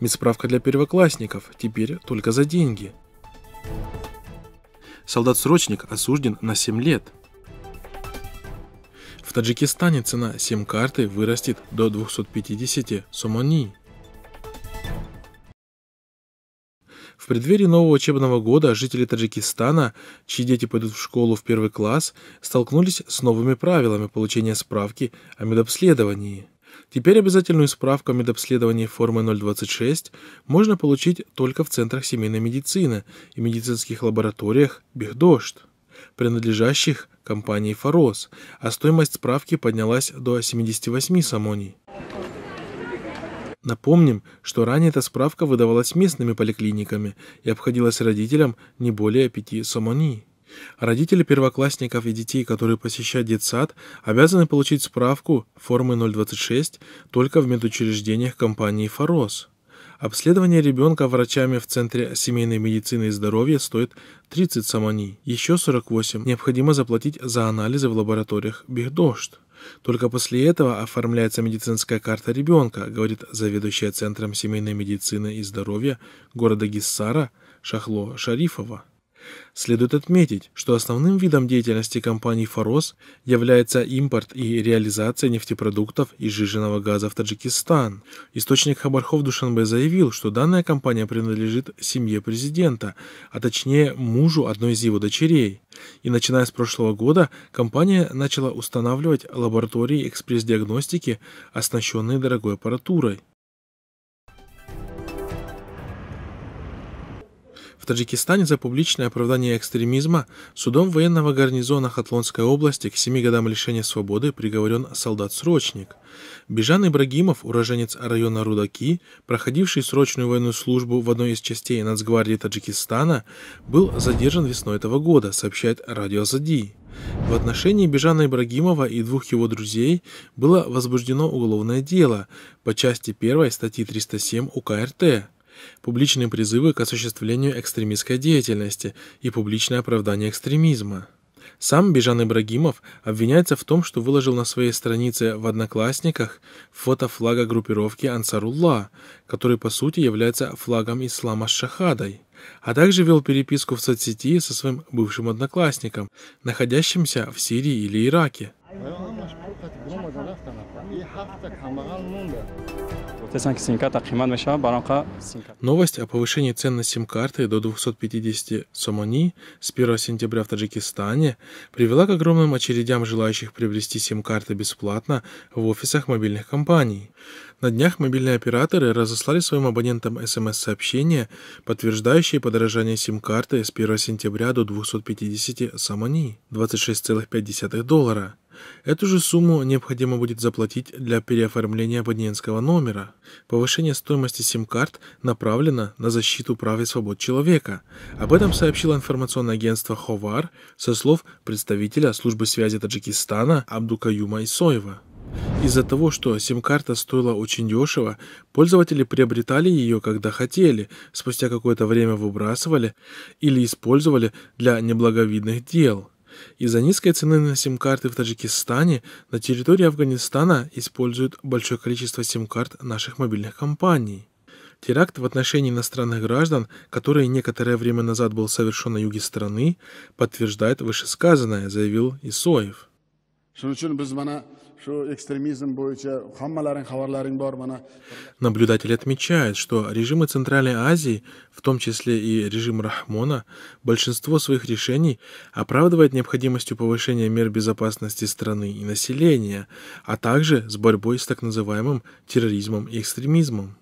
Медсправка для первоклассников, теперь только за деньги. Солдат-срочник осужден на 7 лет. В Таджикистане цена сим-карты вырастет до 250 сомони. В преддверии нового учебного года жители Таджикистана, чьи дети пойдут в школу в первый класс, столкнулись с новыми правилами получения справки о медобследовании. Теперь обязательную справку о медобследовании формы 026 можно получить только в центрах семейной медицины и медицинских лабораториях Бихдошт, принадлежащих компании Форос, а стоимость справки поднялась до 78 самоний. Напомним, что ранее эта справка выдавалась местными поликлиниками и обходилась родителям не более пяти самоний. Родители первоклассников и детей, которые посещают детсад, обязаны получить справку формы 026 только в медучреждениях компании «Форос». Обследование ребенка врачами в Центре семейной медицины и здоровья стоит 30 самони. Еще 48 необходимо заплатить за анализы в лабораториях Бихдошт. Только после этого оформляется медицинская карта ребенка, говорит заведующая Центром семейной медицины и здоровья города Гиссара Шахло Шарифова. Следует отметить, что основным видом деятельности компании «Форос» является импорт и реализация нефтепродуктов и жиженного газа в Таджикистан. Источник Хабархов Душанбе заявил, что данная компания принадлежит семье президента, а точнее мужу одной из его дочерей. И начиная с прошлого года компания начала устанавливать лаборатории экспресс-диагностики, оснащенные дорогой аппаратурой. В Таджикистане за публичное оправдание экстремизма судом военного гарнизона Хатлонской области к семи годам лишения свободы приговорен солдат-срочник. Бежан Ибрагимов, уроженец района Рудаки, проходивший срочную военную службу в одной из частей Нацгвардии Таджикистана, был задержан весной этого года, сообщает радио Зади. В отношении Бежана Ибрагимова и двух его друзей было возбуждено уголовное дело по части 1 статьи 307 УК РТ публичные призывы к осуществлению экстремистской деятельности и публичное оправдание экстремизма. Сам Бежан Ибрагимов обвиняется в том, что выложил на своей странице в «Одноклассниках» фото флага группировки «Ансарулла», который по сути является флагом ислама с шахадой, а также вел переписку в соцсети со своим бывшим одноклассником, находящимся в Сирии или Ираке. Новость о повышении цен на сим-карты до 250 сомони с 1 сентября в Таджикистане привела к огромным очередям желающих приобрести сим-карты бесплатно в офисах мобильных компаний. На днях мобильные операторы разослали своим абонентам смс-сообщения, подтверждающие подорожание сим-карты с 1 сентября до 250 сомони, 26,5 доллара. Эту же сумму необходимо будет заплатить для переоформления абонентского номера. Повышение стоимости сим-карт направлено на защиту прав и свобод человека. Об этом сообщило информационное агентство «Ховар» со слов представителя службы связи Таджикистана Абдукаюма Исоева. Из-за того, что сим-карта стоила очень дешево, пользователи приобретали ее, когда хотели, спустя какое-то время выбрасывали или использовали для неблаговидных дел – из-за низкой цены на сим-карты в Таджикистане на территории Афганистана используют большое количество сим-карт наших мобильных компаний. Теракт в отношении иностранных граждан, который некоторое время назад был совершен на юге страны, подтверждает вышесказанное, заявил Исоев. Наблюдатель отмечает, что режимы Центральной Азии, в том числе и режим Рахмона, большинство своих решений оправдывает необходимостью повышения мер безопасности страны и населения, а также с борьбой с так называемым терроризмом и экстремизмом.